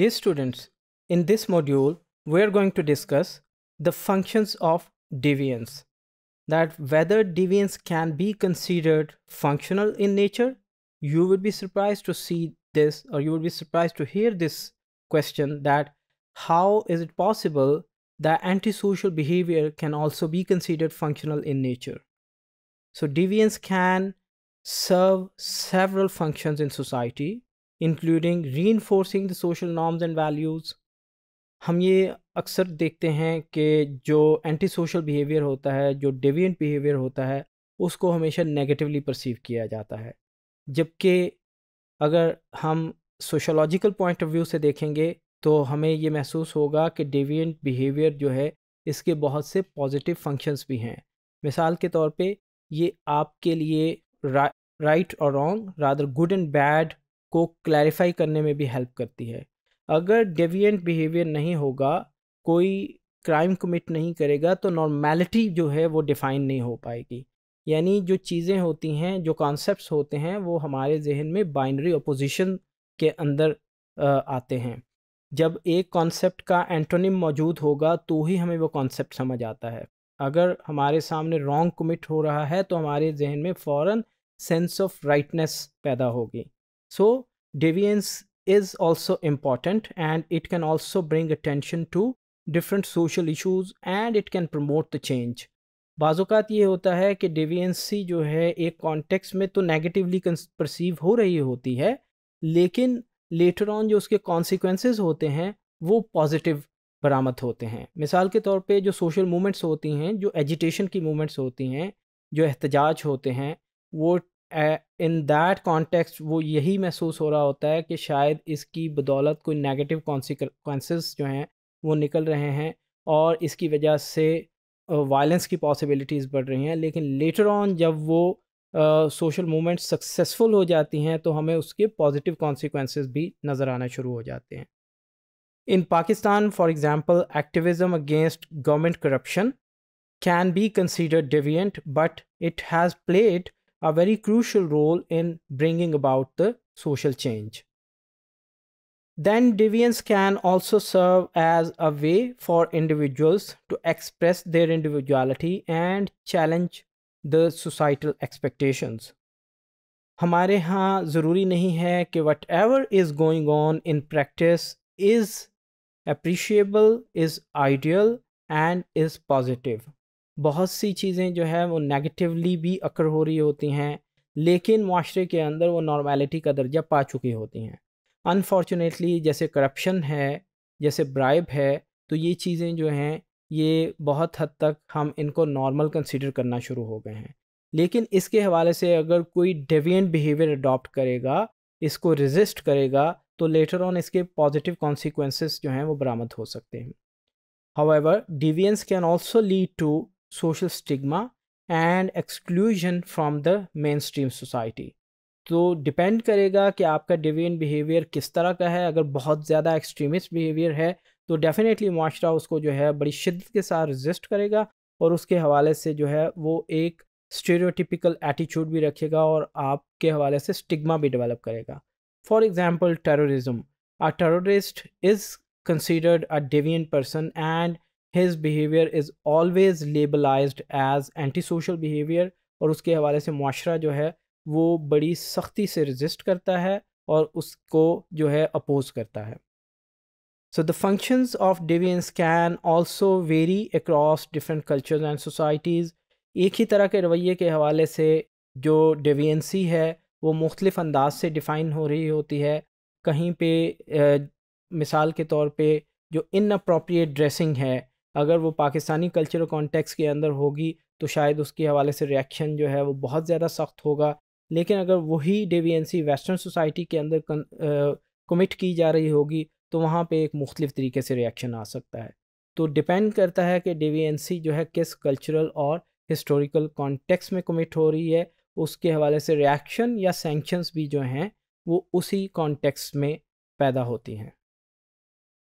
Dear students, in this module, we are going to discuss the functions of deviance, that whether deviance can be considered functional in nature. You would be surprised to see this or you would be surprised to hear this question that how is it possible that antisocial behavior can also be considered functional in nature? So deviance can serve several functions in society including reinforcing the social norms and values हम ये अक्सर देखते हैं कि जो anti social behaviour होता है जो डेविएंट बिहेवियर होता है उसको हमेशा नेगेटिवली परसीव किया जाता है जबकि अगर हम सोशलॉजिकल पॉइंट ऑफ व्यू से देखेंगे तो हमें ये महसूस होगा कि डेविएंट बिहेवियर जो है इसके बहुत से पॉजिटिव फंक्शंस भी हैं मिसाल के तौर पे ये आपके लिए रा, राइट और wrong rather good and bad को क्लैरिफाई करने में भी हेल्प करती है अगर डेविएंट बिहेवियर नहीं होगा कोई क्राइम कमिट नहीं करेगा तो नॉर्मेलिटी जो है वो डिफ़ाइन नहीं हो पाएगी यानी जो चीज़ें होती हैं जो कॉन्सेप्ट्स होते हैं वो हमारे जहन में बाइनरी अपोजिशन के अंदर आते हैं जब एक कॉन्सेप्ट का एंटोनिम मौजूद होगा तो ही हमें वो कॉन्सेप्ट समझ आता है अगर हमारे सामने रॉन्ग कमिट हो रहा है तो हमारे जहन में फ़ौर सेंस ऑफ राइटनेस पैदा होगी So deviance is also important and it can also bring attention to different social issues and it can promote the change. बाज़ात ये होता है कि डिवियंसी जो है एक कॉन्टेक्स में तो नेगेटिवली परसीव हो रही होती है लेकिन लेटर ऑन जो उसके कॉन्सिक्वेंसेस होते हैं वो पॉजिटिव बरामद होते हैं मिसाल के तौर पे जो सोशल मूवमेंट्स होती हैं जो एजिटेशन की मूवमेंट्स होती हैं जो एहतजाज होते हैं वो इन दैट कॉन्टेक्स्ट वो यही महसूस हो रहा होता है कि शायद इसकी बदौलत कोई नेगेटिव कॉन्सिक्वेंसेस जो हैं वो निकल रहे हैं और इसकी वजह से वायलेंस की पॉसिबिलिटीज़ बढ़ रही हैं लेकिन लेटर ऑन जब वो सोशल मूवमेंट सक्सेसफुल हो जाती हैं तो हमें उसके पॉजिटिव कॉन्सिक्वेंस भी नज़र आना शुरू हो जाते हैं in Pakistan for example activism against government corruption can be consider deviant but it has played a very crucial role in bringing about the social change. Then deviance can also serve as a way for individuals to express their individuality and challenge the societal expectations. हमारे यहाँ ज़रूरी नहीं है कि whatever is going on in practice is appreciable, is ideal, and is positive. बहुत सी चीज़ें जो है वो नेगेटिवली भी अकर हो रही होती हैं लेकिन माशरे के अंदर वो नॉर्मेलिटी का दर्जा पा चुकी होती हैं अनफॉर्चुनेटली जैसे करप्शन है जैसे ब्राइब है तो ये चीज़ें जो हैं ये बहुत हद तक हम इनको नॉर्मल कंसिडर करना शुरू हो गए हैं लेकिन इसके हवाले से अगर कोई डेवियंट बिहेवियर अडॉप्ट करेगा इसको रिजिस्ट करेगा तो लेटर ऑन इसके पॉजिटिव कॉन्सिक्वेंसेस जो हैं वो बरामद हो सकते हैं ever deviance can also lead to social stigma and exclusion from the main stream society तो डिपेंड करेगा कि आपका डिवियन बिहेवियर किस तरह का है अगर बहुत ज़्यादा एक्सट्रीमिस्ट बिहेवियर है तो डेफ़िनेटली माशरा उसको जो है बड़ी शिद्दत के साथ रजिस्ट करेगा और उसके हवाले से जो है वो एक स्टेरियोटिपिकल एटीट्यूड भी रखेगा और आपके हवाले से स्टिग्मा भी डेवलप करेगा for example terrorism a terrorist is considered a deviant person and his behavior is labelise as anti social behaviour और उसके हवाले से मुआरा जो है वो बड़ी सख्ती से रजिस्ट करता है और उसको जो है अपोज करता है so the functions of deviance can also vary across different culture and societies एक ही तरह के रवैये के हवाले से जो डिवियंसी है वो मुख्तलिफ अंदाज से डिफ़ाइन हो रही होती है कहीं पर मिसाल के तौर पर जो इन इनप्रोप्रिएट ड्रेसिंग है अगर वो पाकिस्तानी कल्चर और कॉन्टेक्स के अंदर होगी तो शायद उसके हवाले से रिएक्शन जो है वो बहुत ज़्यादा सख्त होगा लेकिन अगर वही डेवियंसी वेस्टर्न सोसाइटी के अंदर कमिट की जा रही होगी तो वहाँ पे एक मुख्तलिफ तरीके से रिएक्शन आ सकता है तो डिपेंड करता है कि डेवियंसी जो है किस कल्चरल और हिस्टोरिकल कॉन्टेक्स में कमिट हो रही है उसके हवाले से रिएक्शन या सेंक्शंस भी जो हैं वो उसी कॉन्टेक्स में पैदा होती हैं